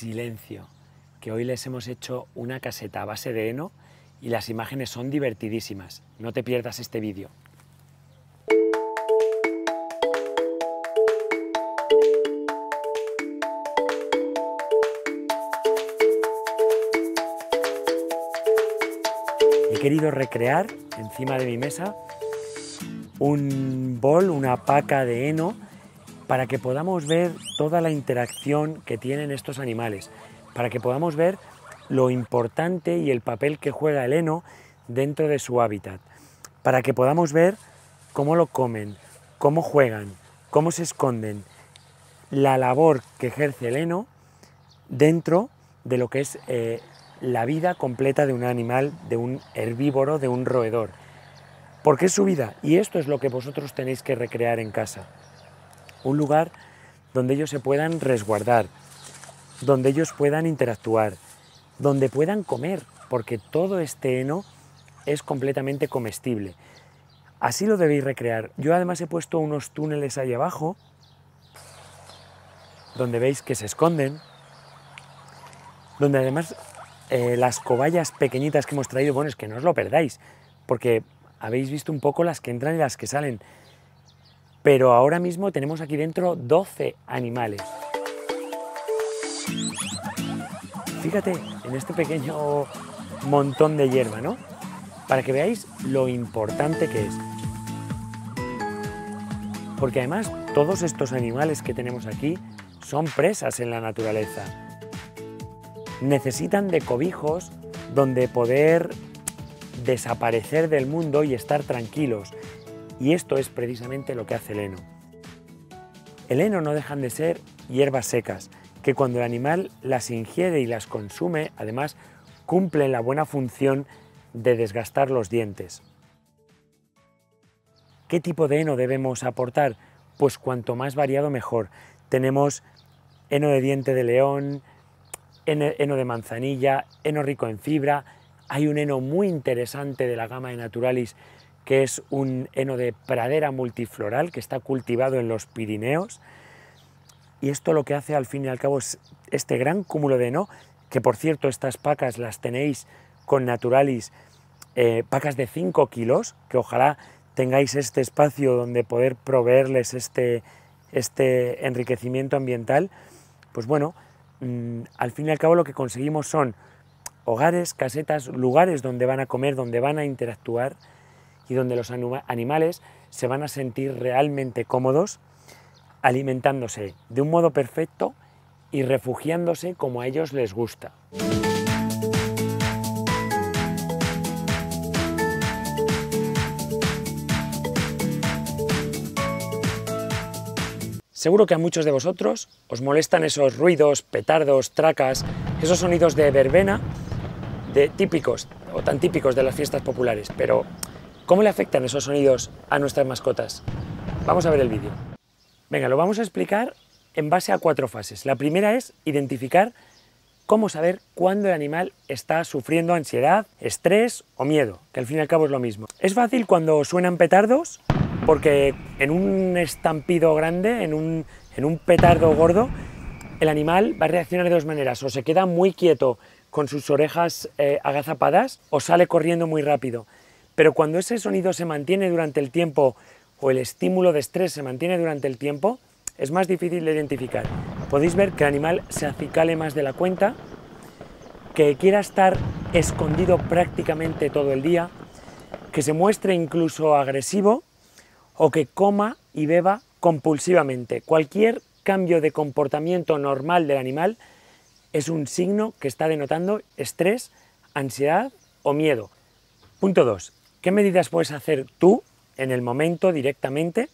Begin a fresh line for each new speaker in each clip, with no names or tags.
Silencio, que hoy les hemos hecho una caseta a base de heno y las imágenes son divertidísimas. No te pierdas este vídeo. He querido recrear encima de mi mesa un bol, una paca de heno para que podamos ver toda la interacción que tienen estos animales, para que podamos ver lo importante y el papel que juega el heno dentro de su hábitat, para que podamos ver cómo lo comen, cómo juegan, cómo se esconden, la labor que ejerce el heno dentro de lo que es eh, la vida completa de un animal, de un herbívoro, de un roedor. Porque es su vida y esto es lo que vosotros tenéis que recrear en casa un lugar donde ellos se puedan resguardar, donde ellos puedan interactuar, donde puedan comer, porque todo este heno es completamente comestible. Así lo debéis recrear. Yo además he puesto unos túneles ahí abajo, donde veis que se esconden, donde además eh, las cobayas pequeñitas que hemos traído, bueno, es que no os lo perdáis, porque habéis visto un poco las que entran y las que salen pero ahora mismo tenemos aquí dentro 12 animales. Fíjate en este pequeño montón de hierba, ¿no? Para que veáis lo importante que es. Porque además todos estos animales que tenemos aquí son presas en la naturaleza. Necesitan de cobijos donde poder desaparecer del mundo y estar tranquilos. Y esto es precisamente lo que hace el heno. El heno no dejan de ser hierbas secas, que cuando el animal las ingiere y las consume, además cumplen la buena función de desgastar los dientes. ¿Qué tipo de heno debemos aportar? Pues cuanto más variado mejor. Tenemos heno de diente de león, heno de manzanilla, heno rico en fibra. Hay un heno muy interesante de la gama de Naturalis que es un heno de pradera multifloral que está cultivado en los Pirineos. Y esto lo que hace al fin y al cabo es este gran cúmulo de heno, que por cierto estas pacas las tenéis con Naturalis, eh, pacas de 5 kilos, que ojalá tengáis este espacio donde poder proveerles este, este enriquecimiento ambiental. Pues bueno, mm, al fin y al cabo lo que conseguimos son hogares, casetas, lugares donde van a comer, donde van a interactuar, y donde los animales se van a sentir realmente cómodos alimentándose de un modo perfecto y refugiándose como a ellos les gusta. Seguro que a muchos de vosotros os molestan esos ruidos, petardos, tracas, esos sonidos de verbena de típicos o tan típicos de las fiestas populares, pero ¿Cómo le afectan esos sonidos a nuestras mascotas? Vamos a ver el vídeo. Venga, lo vamos a explicar en base a cuatro fases. La primera es identificar cómo saber cuándo el animal está sufriendo ansiedad, estrés o miedo, que al fin y al cabo es lo mismo. Es fácil cuando suenan petardos, porque en un estampido grande, en un, petardo gordo, el animal va a reaccionar de dos maneras, o se queda muy quieto con sus orejas eh, agazapadas o sale corriendo muy rápido. Pero cuando ese sonido se mantiene durante el tiempo o el estímulo de estrés se mantiene durante el tiempo, es más difícil de identificar. Podéis ver que el animal se acicale más de la cuenta, que quiera estar escondido prácticamente todo el día, que se muestre incluso agresivo o que coma y beba compulsivamente. Cualquier cambio de comportamiento normal del animal es un signo que está denotando estrés, ansiedad o miedo. Punto 2. ¿Qué medidas puedes hacer tú en el momento directamente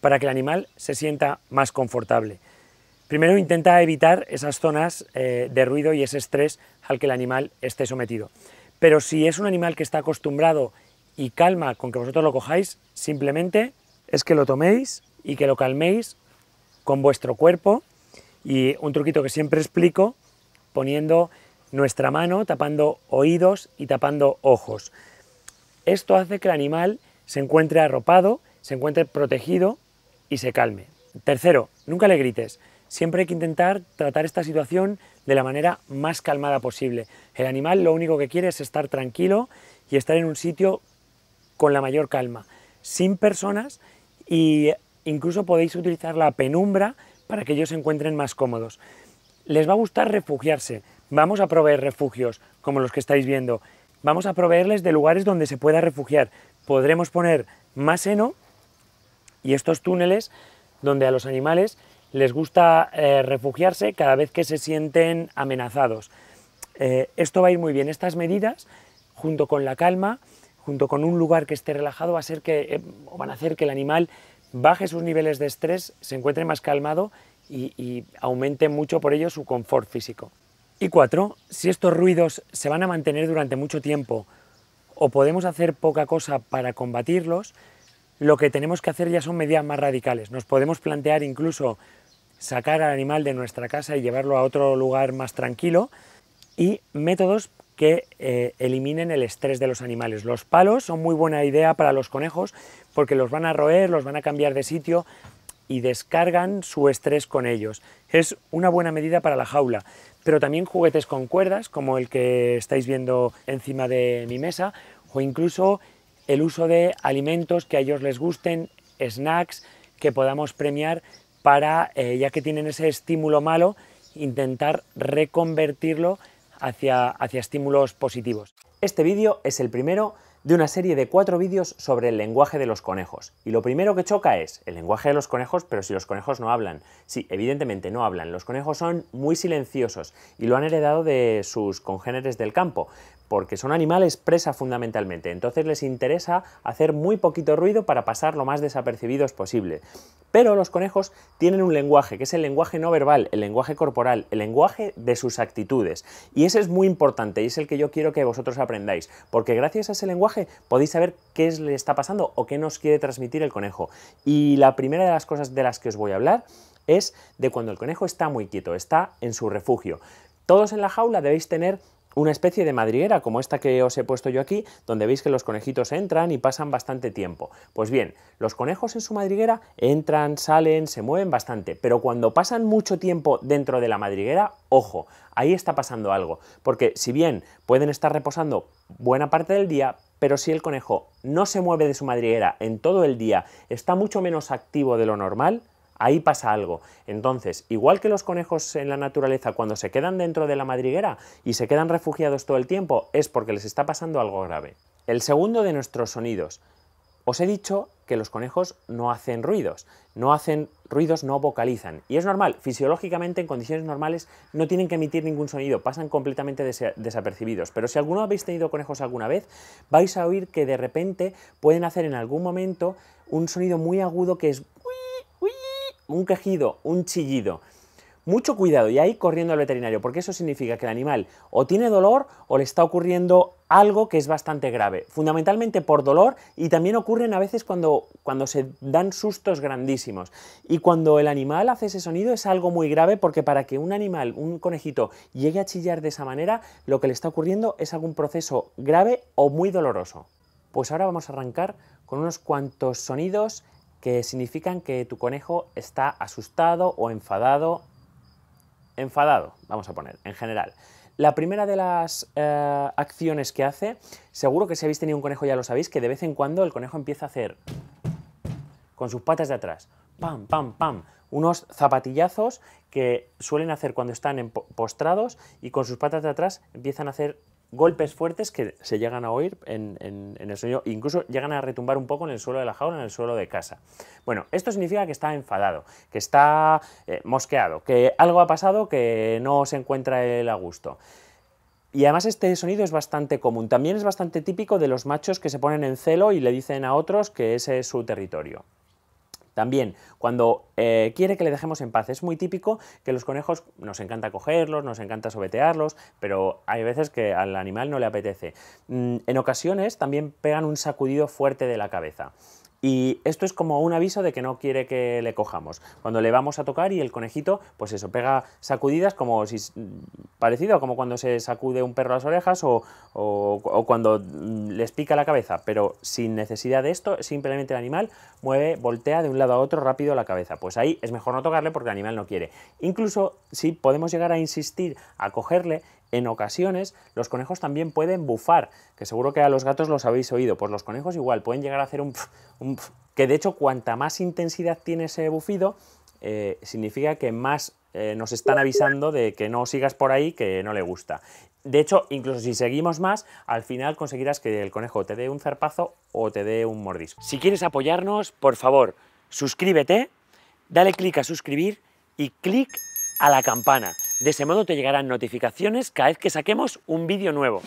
para que el animal se sienta más confortable? Primero intenta evitar esas zonas eh, de ruido y ese estrés al que el animal esté sometido. Pero si es un animal que está acostumbrado y calma con que vosotros lo cojáis, simplemente es que lo toméis y que lo calméis con vuestro cuerpo y un truquito que siempre explico poniendo nuestra mano tapando oídos y tapando ojos. Esto hace que el animal se encuentre arropado, se encuentre protegido y se calme. Tercero, nunca le grites. Siempre hay que intentar tratar esta situación de la manera más calmada posible. El animal lo único que quiere es estar tranquilo y estar en un sitio con la mayor calma, sin personas e incluso podéis utilizar la penumbra para que ellos se encuentren más cómodos. Les va a gustar refugiarse. Vamos a proveer refugios como los que estáis viendo vamos a proveerles de lugares donde se pueda refugiar. Podremos poner más heno y estos túneles donde a los animales les gusta eh, refugiarse cada vez que se sienten amenazados. Eh, esto va a ir muy bien. Estas medidas, junto con la calma, junto con un lugar que esté relajado, a que, eh, van a hacer que el animal baje sus niveles de estrés, se encuentre más calmado y aumente mucho por ello su confort físico. Y cuatro, si estos ruidos se van a mantener durante mucho tiempo o podemos hacer poca cosa para combatirlos, lo que tenemos que hacer ya son medidas más radicales. Nos podemos plantear incluso sacar al animal de nuestra casa y llevarlo a otro lugar más tranquilo y métodos que eh, eliminen el estrés de los animales. Los palos son muy buena idea para los conejos porque los van a roer, los van a cambiar de sitio, y descargan su estrés con ellos. Es una buena medida para la jaula, pero también juguetes con cuerdas, como el que estáis viendo encima de mi mesa, o incluso el uso de alimentos que a ellos les gusten, snacks que podamos premiar para, eh, ya que tienen ese estímulo malo, intentar reconvertirlo hacia, hacia estímulos positivos. Este vídeo es el primero de una serie de cuatro vídeos sobre el lenguaje de los conejos. Y lo primero que choca es el lenguaje de los conejos, pero si los conejos no hablan. Sí, evidentemente no hablan. Los conejos son muy silenciosos y lo han heredado de sus congéneres del campo porque son animales presa fundamentalmente, entonces les interesa hacer muy poquito ruido para pasar lo más desapercibidos posible. Pero los conejos tienen un lenguaje, que es el lenguaje no verbal, el lenguaje corporal, el lenguaje de sus actitudes. Y ese es muy importante y es el que yo quiero que vosotros aprendáis, porque gracias a ese lenguaje podéis saber qué le está pasando o qué nos quiere transmitir el conejo. Y la primera de las cosas de las que os voy a hablar es de cuando el conejo está muy quieto, está en su refugio. Todos en la jaula debéis tener una especie de madriguera como esta que os he puesto yo aquí, donde veis que los conejitos entran y pasan bastante tiempo. Pues bien, los conejos en su madriguera entran, salen, se mueven bastante, pero cuando pasan mucho tiempo dentro de la madriguera, ojo, ahí está pasando algo, porque si bien pueden estar reposando buena parte del día, pero si el conejo no se mueve de su madriguera en todo el día, está mucho menos activo de lo normal, ahí pasa algo. Entonces, igual que los conejos en la naturaleza cuando se quedan dentro de la madriguera y se quedan refugiados todo el tiempo, es porque les está pasando algo grave. El segundo de nuestros sonidos. Os he dicho que los conejos no hacen ruidos, no hacen ruidos, no vocalizan. Y es normal, fisiológicamente en condiciones normales no tienen que emitir ningún sonido, pasan completamente desapercibidos. Pero si alguno habéis tenido conejos alguna vez, vais a oír que de repente pueden hacer en algún momento un sonido muy agudo que es un quejido, un chillido, mucho cuidado y ahí corriendo al veterinario, porque eso significa que el animal o tiene dolor o le está ocurriendo algo que es bastante grave, fundamentalmente por dolor y también ocurren a veces cuando, cuando se dan sustos grandísimos. Y cuando el animal hace ese sonido es algo muy grave porque para que un animal, un conejito, llegue a chillar de esa manera, lo que le está ocurriendo es algún proceso grave o muy doloroso. Pues ahora vamos a arrancar con unos cuantos sonidos que significan que tu conejo está asustado o enfadado. Enfadado, vamos a poner, en general. La primera de las eh, acciones que hace, seguro que si habéis tenido un conejo ya lo sabéis, que de vez en cuando el conejo empieza a hacer con sus patas de atrás, pam, pam, pam, unos zapatillazos que suelen hacer cuando están postrados y con sus patas de atrás empiezan a hacer golpes fuertes que se llegan a oír en, el sonido, incluso llegan a retumbar un poco en el suelo de la jaula, en el suelo de casa. Bueno, esto significa que está enfadado, que está eh, mosqueado, que algo ha pasado que no se encuentra el a gusto. Y además este sonido es bastante común, también es bastante típico de los machos que se ponen en celo y le dicen a otros que ese es su territorio. También, cuando eh, quiere que le dejemos en paz, es muy típico que los conejos nos encanta cogerlos, nos encanta sobetearlos, pero hay veces que al animal no le apetece. Mm, en ocasiones también pegan un sacudido fuerte de la cabeza. Y esto es como un aviso de que no quiere que le cojamos. Cuando le vamos a tocar y el conejito, pues eso, pega sacudidas como si parecido a como cuando se sacude un perro las orejas o, o, o cuando mm, les pica la cabeza, pero sin necesidad de esto, simplemente el animal mueve, voltea de un lado a otro rápido la cabeza. Pues ahí es mejor no tocarle porque el animal no quiere. Incluso si podemos llegar a insistir a cogerle en ocasiones los conejos también pueden bufar, que seguro que a los gatos los habéis oído, pues los conejos igual pueden llegar a hacer un, que de hecho cuanta más intensidad tiene ese bufido, eh, significa que más eh, nos están avisando de que no sigas por ahí, que no le gusta. De hecho, incluso si seguimos más, al final conseguirás que el conejo te dé un zarpazo o te dé un mordisco. Si quieres apoyarnos, por favor, suscríbete, dale clic a suscribir y clic a la campana. De ese modo te llegarán notificaciones cada vez que saquemos un vídeo nuevo.